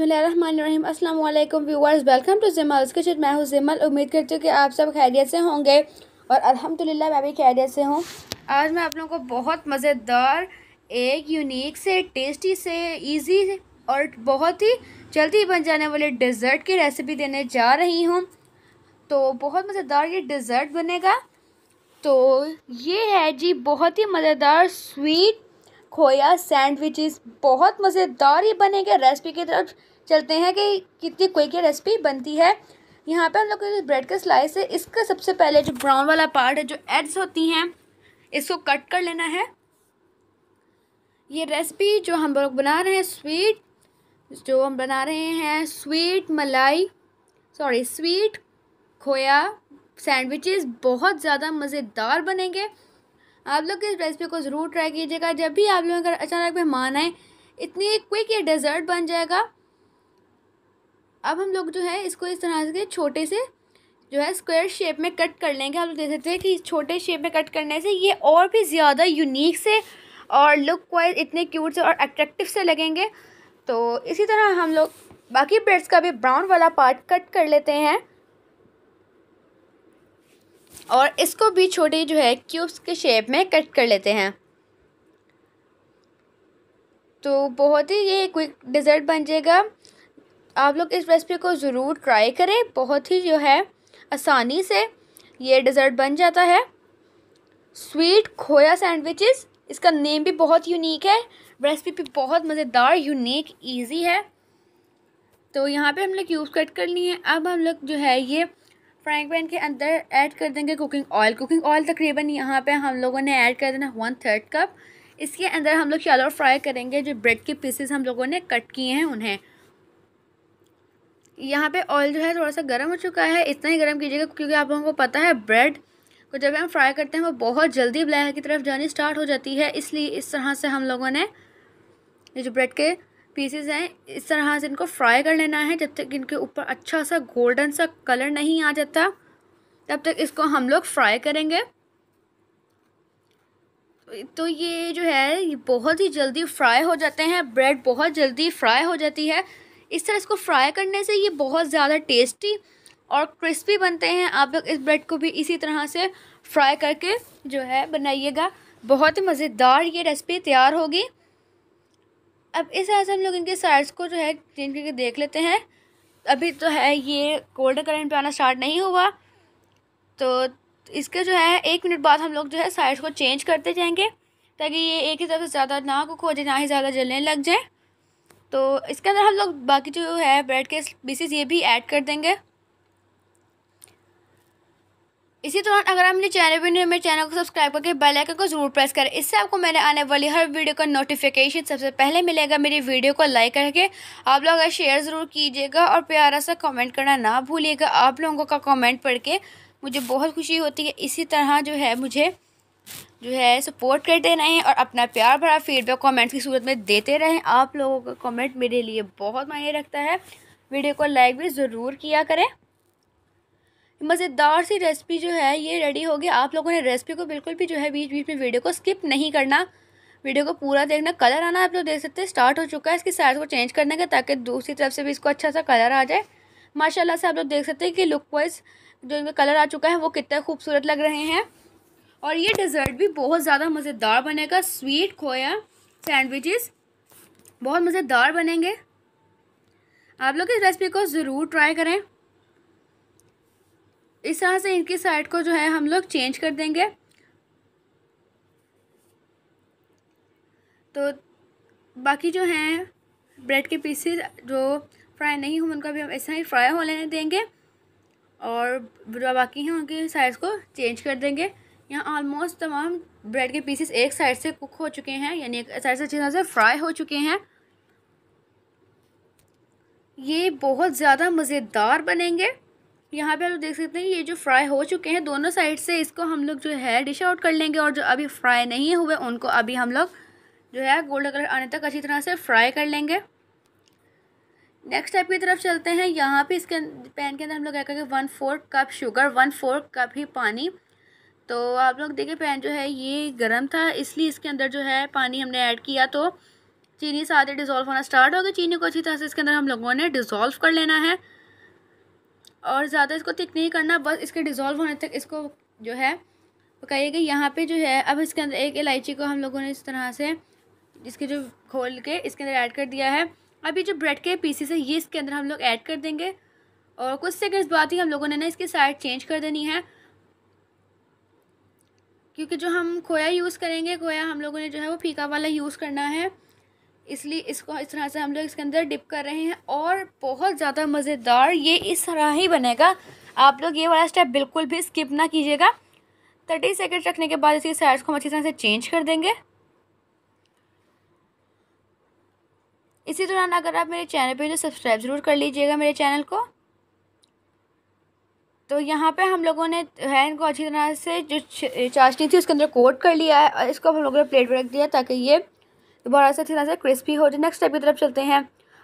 बिसमीम अस्सलाम वालेकुम व्यूवर्स वेलकम टू उसके किचन मैं हूँ जिमल उम्मीद करती हूँ कि आप सब खैरियत से होंगे और अल्हम्दुलिल्लाह मैं भी खैरियत से हूँ आज मैं आप लोगों को बहुत मज़ेदार एक यूनिक से टेस्टी से इजी और बहुत ही जल्दी बन जाने वाले डिज़र्ट की रेसिपी देने जा रही हूँ तो बहुत मज़ेदार ये डिज़र्ट बनेगा तो ये है जी बहुत ही मज़ेदार स्वीट खोया सैंडविचेस बहुत मज़ेदार ही बनेंगे रेसिपी की तरफ चलते हैं कि कितनी क्विक ये रेसिपी बनती है यहाँ पे हम लोग ब्रेड का स्लाइस है इसका सबसे पहले जो ब्राउन वाला पार्ट है जो एड्स होती हैं इसको कट कर लेना है ये रेसिपी जो हम लोग बना रहे हैं स्वीट जो हम बना रहे हैं स्वीट मलाई सॉरी स्वीट खोया सैंडविचेस बहुत ज़्यादा मज़ेदार बनेंगे आप लोग इस रेसिपी को ज़रूर ट्राई कीजिएगा जब भी आप लोग अगर अचानक मेहमान आए इतनी एक क्विक ये डेजर्ट बन जाएगा अब हम लोग जो है इसको इस तरह से छोटे से जो है स्क्वायर शेप में कट कर लेंगे आप लोग देख सकते हैं कि छोटे शेप में कट करने से ये और भी ज़्यादा यूनिक से और लुक वाइज इतने क्यूट से और अट्रैक्टिव से लगेंगे तो इसी तरह हम लोग बाकी ब्रेड्स का भी ब्राउन वाला पार्ट कट कर लेते हैं और इसको भी छोटे जो है क्यूब्स के शेप में कट कर लेते हैं तो बहुत ही ये क्विक डिज़र्ट बन जाएगा आप लोग इस रेसिपी को ज़रूर ट्राई करें बहुत ही जो है आसानी से ये डिज़र्ट बन जाता है स्वीट खोया सैंडविचेस इसका नेम भी बहुत यूनिक है रेसिपी भी बहुत मज़ेदार यूनिक इजी है तो यहाँ पे हमने क्यूब्स कट कर लिए हैं अब हम लोग जो है ये फ्राइंग पैन के अंदर ऐड कर देंगे कुकिंग ऑयल कुकिंग ऑयल तकरीबन यहाँ पे हम लोगों ने ऐड कर देना वन थर्ड कप इसके अंदर हम लोग शैलो फ्राई करेंगे जो ब्रेड के पीसेस हम लोगों ने कट किए हैं उन्हें यहाँ पे ऑयल जो है थोड़ा सा गर्म हो चुका है इतना ही गर्म कीजिएगा क्योंकि आप लोगों को पता है ब्रेड को जब हम फ्राई करते हैं वो बहुत जल्दी ब्लैक की तरफ जानी स्टार्ट हो जाती है इसलिए इस तरह से हम लोगों ने ये जो ब्रेड के पीसेस हैं इस तरह से इनको फ्राई कर लेना है जब तक इनके ऊपर अच्छा सा गोल्डन सा कलर नहीं आ जाता तब तक इसको हम लोग फ्राई करेंगे तो ये जो है ये बहुत ही जल्दी फ्राई हो जाते हैं ब्रेड बहुत जल्दी फ्राई हो जाती है इस तरह इसको फ्राई करने से ये बहुत ज़्यादा टेस्टी और क्रिस्पी बनते हैं आप लोग इस ब्रेड को भी इसी तरह से फ्राई करके जो है बनाइएगा बहुत ही मज़ेदार ये रेसिपी तैयार होगी अब इस तरह से हम लोग इनके साइड्स को जो है चेंज करके देख लेते हैं अभी तो है ये कोल्ड करंट पे आना स्टार्ट नहीं हुआ तो इसके जो है एक मिनट बाद हम लोग जो है साइड्स को चेंज करते जाएंगे ताकि ये एक ही तरफ से ज़्यादा ना कुक हो जाए ना ही ज़्यादा जलने लग जाए तो इसके अंदर हम लोग बाकी जो है ब्रेड के पीसीस ये भी ऐड कर देंगे इसी दौरान अगर आपने चैनल भी नहीं मेरे चैनल को सब्सक्राइब करके बेल आइकन को जरूर प्रेस करें इससे आपको मैंने आने वाली हर वीडियो का नोटिफिकेशन सबसे पहले मिलेगा मेरी वीडियो को लाइक करके आप लोग शेयर ज़रूर कीजिएगा और प्यारा सा कमेंट करना ना भूलिएगा आप लोगों का कमेंट पढ़ के मुझे बहुत खुशी होती है इसी तरह जो है मुझे जो है सपोर्ट करते रहें और अपना प्यार भरा फीडबैक कॉमेंट्स की सूरत में देते रहें आप लोगों का कॉमेंट मेरे लिए बहुत मायने रखता है वीडियो को लाइक भी ज़रूर किया करें मज़ेदार सी रेसिपी जो है ये रेडी होगी आप लोगों ने रेसिपी को बिल्कुल भी जो है बीच बीच में वीडियो को स्किप नहीं करना वीडियो को पूरा देखना कलर आना आप लोग देख सकते हैं स्टार्ट हो चुका है इसकी साइज को चेंज करने का ताकि दूसरी तरफ से भी इसको अच्छा सा कलर आ जाए माशाल्लाह से आप लोग देख सकते हैं कि लुक वाइज जो इनका कलर आ चुका है वो कितना खूबसूरत लग रहे हैं और ये डिज़र्ट भी बहुत ज़्यादा मज़ेदार बनेगा स्वीट खोया सैंडविचेस बहुत मज़ेदार बनेंगे आप लोग इस रेसिपी को ज़रूर ट्राई करें इस तरह से इनकी साइड को जो है हम लोग चेंज कर देंगे तो बाकी जो हैं ब्रेड के पीसेस जो फ्राई नहीं हों उनका भी हम ऐसा ही फ्राई हो लेने देंगे और जो बाकी हैं उनकी साइज़ को चेंज कर देंगे यहाँ ऑलमोस्ट तमाम ब्रेड के पीसेस एक साइड से कुक हो चुके हैं यानी एक साइड से अच्छी तरह से फ्राई हो चुके हैं ये बहुत ज़्यादा मज़ेदार बनेंगे यहाँ पे आप देख सकते हैं ये जो फ्राई हो चुके हैं दोनों साइड से इसको हम लोग जो है डिश आउट कर लेंगे और जो अभी फ्राई नहीं हुए उनको अभी हम लोग जो है गोल्डन कलर आने तक अच्छी तरह से फ्राई कर लेंगे नेक्स्ट टाइप की तरफ चलते हैं यहाँ पे इसके पैन के अंदर हम लोग क्या करेंगे one fourth cup sugar one fourth cup ही पानी तो आप लोग देखिए पैन जो है ये गर्म था इसलिए इसके अंदर जो है पानी हमने ऐड किया तो चीनी साथ ही डिज़ोल्व होना स्टार्ट हो गया चीनी को अच्छी तरह से इसके अंदर हम लोगों ने डिज़ोल्व कर लेना है और ज़्यादा इसको थिक नहीं करना बस इसके डिज़ोल्व होने तक इसको जो है पकाइएगा यहाँ पे जो है अब इसके अंदर एक इलायची को हम लोगों ने इस तरह से इसके जो खोल के इसके अंदर ऐड कर दिया है अभी जो ब्रेड के पीसेस है ये इसके अंदर हम लोग ऐड कर देंगे और कुछ सेकेंड्स बाद ही हम लोगों ने ना इसकी साइड चेंज कर देनी है क्योंकि जो हम खोया यूज़ करेंगे खोया हम लोगों ने जो है वो फीका वाला यूज़ करना है इसलिए इसको इस तरह से हम लोग इसके अंदर डिप कर रहे हैं और बहुत ज़्यादा मज़ेदार ये इस तरह ही बनेगा आप लोग ये वाला स्टेप बिल्कुल भी स्किप ना कीजिएगा थर्टी सेकेंड रखने के बाद इसकी साइड को हम अच्छी तरह से चेंज कर देंगे इसी दौरान अगर आप मेरे चैनल पे तो सब्सक्राइब ज़रूर कर लीजिएगा मेरे चैनल को तो यहाँ पे हम लोगों ने हैन को अच्छी तरह से जो चाशनी थी उसके अंदर कोट कर लिया है और इसको हम लोगों ने प्लेट पर रख दिया ताकि ये तो दोबारा अच्छी तरह से क्रिस्पी हो जाए नेक्स्ट स्टेप की तरफ चलते हैं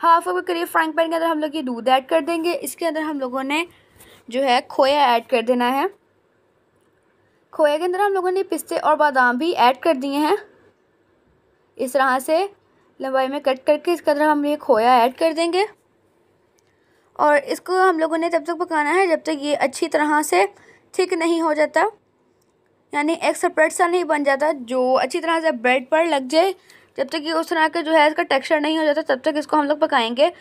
हाफ के करीब फ्राइंग पैन के अंदर हम लोग ये दूध ऐड कर देंगे इसके अंदर हम लोगों ने जो है खोया ऐड कर देना है खोए के अंदर हम लोगों ने पिस्ते और बादाम भी ऐड कर दिए हैं इस तरह से लंबाई में कट करके इसके अंदर हम ये खोया ऐड कर देंगे और इसको हम लोगों ने तब तक पकाना है जब तक ये अच्छी तरह से थिक नहीं हो जाता यानी एक सेपरेट सा नहीं बन जाता जो अच्छी तरह से ब्रेड पर लग जाए जब तक ये उस तरह का जो है इसका टेक्सचर नहीं हो जाता तब तक इसको हम लोग पकाएंगे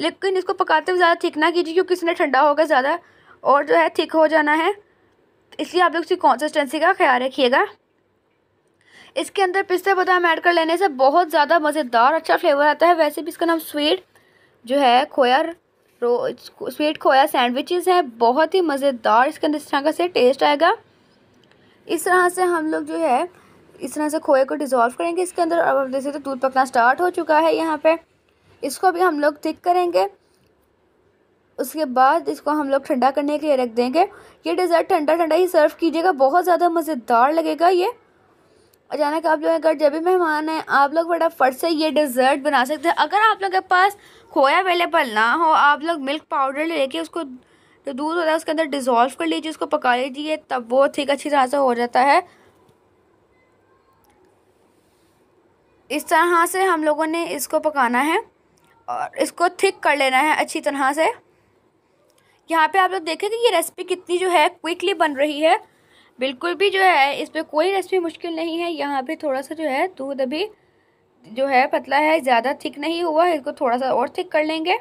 लेकिन इसको पकाते हुए ज़्यादा थिक ना कीजिए क्योंकि इसने ठंडा होगा ज़्यादा और जो है थिक हो जाना है इसलिए आप लोग इसकी कॉन्सिस्टेंसी का ख्याल रखिएगा इसके अंदर पिस्ता बादाम ऐड कर लेने से बहुत ज़्यादा मज़ेदार अच्छा फ्लेवर आता है वैसे भी इसका नाम स्वीट जो है खोया रो स्वीट खोया सैंडविचेस हैं बहुत ही मज़ेदार इसके अंदर इस तरह का से टेस्ट आएगा इस तरह से हम लोग जो है इस तरह से खोए को डिज़ोल्व करेंगे इसके अंदर और देख सकते तो दूध पकना स्टार्ट हो चुका है यहाँ पे इसको भी हम लोग थिक करेंगे उसके बाद इसको हम लोग ठंडा करने के लिए रख देंगे ये डिज़र्ट ठंडा ठंडा ही सर्व कीजिएगा बहुत ज़्यादा मज़ेदार लगेगा ये अचानक आप लोग के घर जब भी मेहमान हैं आप लोग बड़ा फट से ये डिज़र्ट बना सकते हैं अगर आप लोगों के पास खोया अवेलेबल ना हो आप लोग मिल्क पाउडर लेके उसको जो दूध होता है उसके अंदर डिज़ोल्व कर लीजिए उसको पका लीजिए तब वो ठीक अच्छी तरह से हो जाता है इस तरह से हम लोगों ने इसको पकाना है और इसको थिक कर लेना है अच्छी तरह से यहाँ पे आप लोग देखें कि ये रेसिपी कितनी जो है क्विकली बन रही है बिल्कुल भी जो है इस पर कोई रेसिपी मुश्किल नहीं है यहाँ पे थोड़ा सा जो है दूध अभी जो है पतला है ज़्यादा थिक नहीं हुआ है इसको थोड़ा सा और थिक कर लेंगे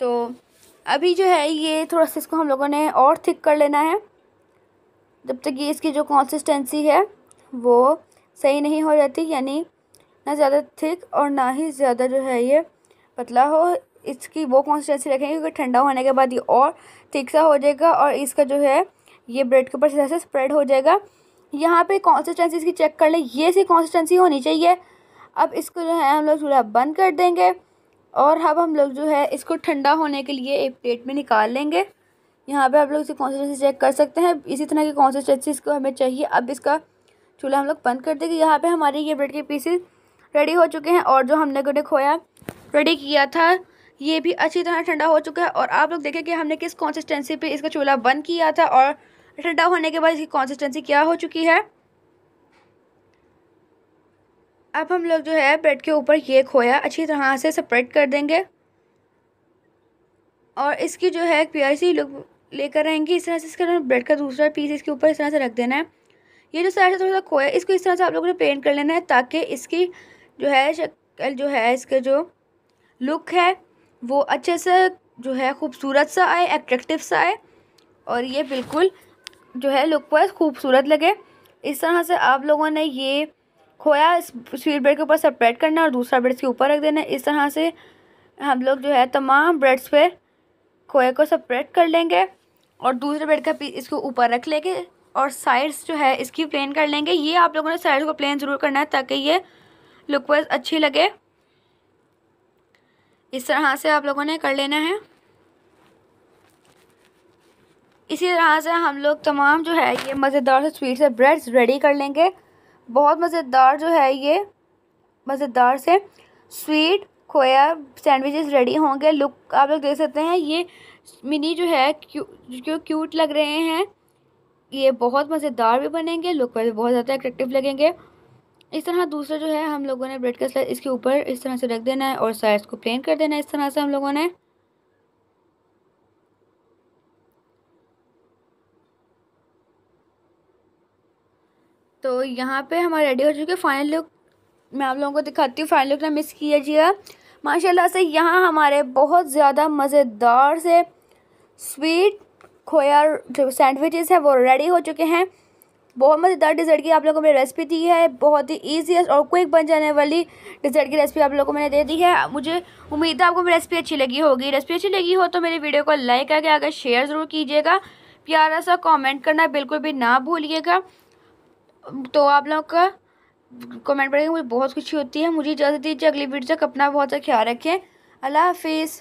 तो अभी जो है ये थोड़ा सा इसको हम लोगों ने और थिक कर लेना है जब तक ये इसकी जो कॉन्सिस्टेंसी है वो सही नहीं हो जाती यानी ना ज़्यादा थिक और ना ही ज़्यादा जो है ये पतला हो इसकी वो कॉन्सिस्टेंसी रखेंगे क्योंकि ठंडा होने के बाद ये और थिक सा हो जाएगा और इसका जो है ये ब्रेड के ऊपर सीधा से स्प्रेड हो जाएगा यहाँ पे कॉन्सिस्टेंसी इसकी चेक कर लें ये सी कॉन्सिस्टेंसी होनी चाहिए अब इसको जो है हम लोग चूल्हा बंद कर देंगे और अब हम लोग जो है इसको ठंडा होने के लिए एक प्लेट में निकाल लेंगे यहाँ पे आप लोग इसे कॉन्सिस्टेंसी चेक कर सकते हैं इसी तरह की कॉन्सिस्टेंसी इसको हमें चाहिए अब इसका चूल्हा हम लोग बंद कर देंगे यहाँ पे हमारे ये ब्रेड के पीसेस रेडी हो चुके हैं और जो हमने उन्हें खोया रेडी किया था ये भी अच्छी तरह ठंडा हो चुका है और आप लोग देखें कि हमने किस कॉन्सिस्टेंसी पर इसका चूल्हा बंद किया था और ठंडा होने के बाद इसकी कॉन्सिस्टेंसी क्या हो चुकी है अब हम लोग जो है ब्रेड के ऊपर ये खोया अच्छी तरह से सेपरेट कर देंगे और इसकी जो है प्यासी लुक लेकर रहेंगे इस तरह से इसका ब्रेड का दूसरा पीस इसके ऊपर इस तरह से रख देना है ये जो साइड से थोड़ा सा खोया है इसको इस तरह से आप लोगों ने पेंट कर लेना है ताकि इसकी जो है शक्ल जो है इसका जो लुक है वो अच्छे से जो है खूबसूरत सा आए एट्रेक्टिव सा आए और ये बिल्कुल जो है लुक वाइज खूबसूरत लगे इस तरह से आप लोगों ने ये खोया स्वीट ब्रेड के ऊपर सेपरेट करना और दूसरा ब्रेड के ऊपर रख देना इस तरह से हम लोग जो है तमाम ब्रेड्स पर खोए को सेपरेट कर लेंगे और दूसरे बेड का पीस इसको ऊपर रख लेंगे और साइड्स जो है इसकी प्लेन कर लेंगे ये आप लोगों ने साइड को प्लेन ज़रूर करना है ताकि ये लुक वाइज अच्छी लगे इस तरह से आप लोगों ने कर लेना है इसी तरह से हम लोग तमाम जो है ये मज़ेदार से स्वीट से ब्रेड्स रेडी कर लेंगे बहुत मज़ेदार जो है ये मज़ेदार से स्वीट खोया सैंडविचेस रेडी होंगे लुक आप लोग देख सकते हैं ये मिनी जो है क्यू क्यों क्यूट लग रहे हैं ये बहुत मज़ेदार भी बनेंगे लुक पर भी बहुत ज़्यादा अट्रैक्टिव लगेंगे इस तरह दूसरा जो है हम लोगों ने ब्रेड का स्लाइस इसके ऊपर इस तरह से रख देना है और साइज़ को प्लेन कर देना है इस तरह से हम लोगों ने तो यहाँ पे हमारा रेडी हो चुके फाइनल लुक मैं आप लोगों को दिखाती हूँ फाइनल लुक ना मिस किया जिया माशाल्लाह से यहाँ हमारे बहुत ज़्यादा मज़ेदार से स्वीट खोया जो सैंडविचेस हैं वो रेडी हो चुके हैं बहुत मज़ेदार डिज़र्ट की आप लोगों को मैंने रेसिपी दी है बहुत ही ईजी और क्विक बन जाने वाली डिज़र्ट की रेसिपी आप लोगों को मैंने दे दी है मुझे उम्मीद है आपको मेरी रेसिपी अच्छी लगी होगी रेसिपी अच्छी लगी हो तो मेरी वीडियो को लाइक करके आगे शेयर ज़रूर कीजिएगा प्यारा सा कमेंट करना बिल्कुल भी ना भूलिएगा तो आप लोग का कमेंट पढ़ने मुझे बहुत खुशी होती है मुझे इजाज़त दीजिए अगली वीडियो तक अपना बहुत सा ख्याल रखें अल्लाह हाफिज़